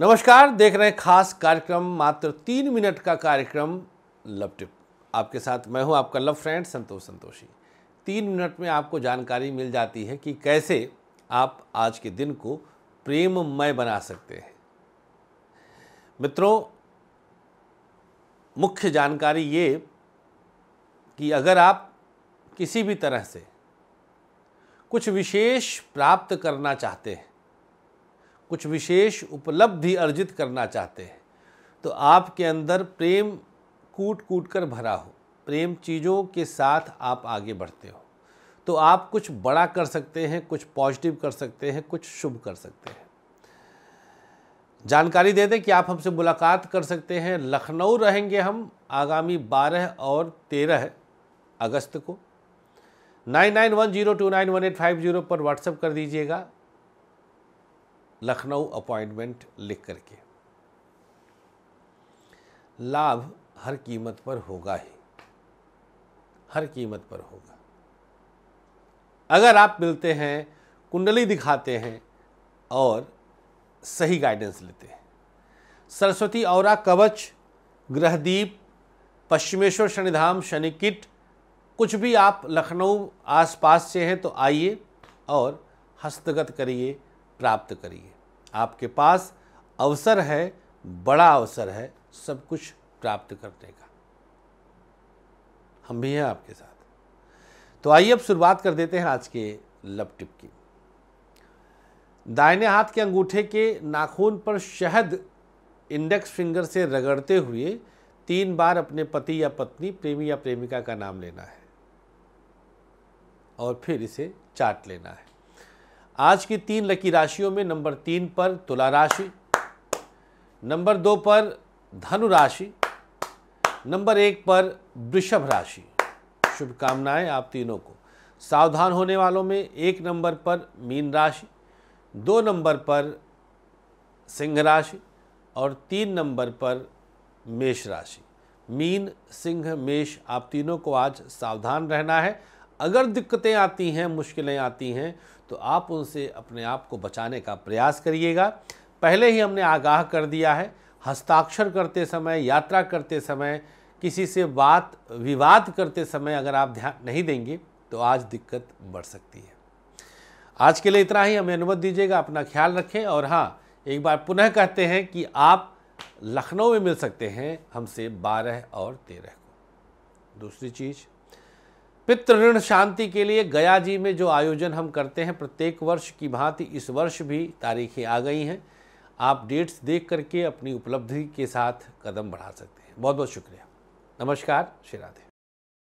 नमस्कार देख रहे हैं खास कार्यक्रम मात्र तीन मिनट का कार्यक्रम लव टिप आपके साथ मैं हूं आपका लव फ्रेंड संतोष संतोषी तीन मिनट में आपको जानकारी मिल जाती है कि कैसे आप आज के दिन को प्रेममय बना सकते हैं मित्रों मुख्य जानकारी ये कि अगर आप किसी भी तरह से कुछ विशेष प्राप्त करना चाहते हैं कुछ विशेष उपलब्धि अर्जित करना चाहते हैं तो आपके अंदर प्रेम कूट कूट कर भरा हो प्रेम चीज़ों के साथ आप आगे बढ़ते हो तो आप कुछ बड़ा कर सकते हैं कुछ पॉजिटिव कर सकते हैं कुछ शुभ कर सकते हैं जानकारी दे दें कि आप हमसे मुलाकात कर सकते हैं लखनऊ रहेंगे हम आगामी 12 और 13 अगस्त को nine nine one zero two nine one eight five zero पर व्हाट्सएप कर दीजिएगा लखनऊ अपॉइंटमेंट लिख करके लाभ हर कीमत पर होगा ही हर कीमत पर होगा अगर आप मिलते हैं कुंडली दिखाते हैं और सही गाइडेंस लेते हैं सरस्वती और कवच ग्रहदीप पश्चिमेश्वर शनिधाम शनि किट कुछ भी आप लखनऊ आसपास से हैं तो आइए और हस्तगत करिए प्राप्त करिए आपके पास अवसर है बड़ा अवसर है सब कुछ प्राप्त करने का हम भी हैं आपके साथ तो आइए अब शुरुआत कर देते हैं आज के लप टिप की दाहिने हाथ के अंगूठे के नाखून पर शहद इंडेक्स फिंगर से रगड़ते हुए तीन बार अपने पति या पत्नी प्रेमी या प्रेमिका का नाम लेना है और फिर इसे चाट लेना है आज की तीन लकी राशियों में नंबर तीन पर तुला राशि नंबर दो पर धनु राशि नंबर एक पर वृषभ राशि शुभकामनाएं आप तीनों को सावधान होने वालों में एक नंबर पर मीन राशि दो नंबर पर सिंह राशि और तीन नंबर पर मेष राशि मीन सिंह मेष आप तीनों को आज सावधान रहना है अगर दिक्कतें आती हैं मुश्किलें आती हैं तो आप उनसे अपने आप को बचाने का प्रयास करिएगा पहले ही हमने आगाह कर दिया है हस्ताक्षर करते समय यात्रा करते समय किसी से बात विवाद करते समय अगर आप ध्यान नहीं देंगे तो आज दिक्कत बढ़ सकती है आज के लिए इतना ही हमें अनुमति दीजिएगा अपना ख्याल रखें और हाँ एक बार पुनः कहते हैं कि आप लखनऊ में मिल सकते हैं हमसे बारह और तेरह को दूसरी चीज़ पित्र ऋण शांति के लिए गया जी में जो आयोजन हम करते हैं प्रत्येक वर्ष की भांति इस वर्ष भी तारीखें आ गई हैं आप डेट्स देख करके अपनी उपलब्धि के साथ कदम बढ़ा सकते हैं बहुत बहुत शुक्रिया नमस्कार श्री राधे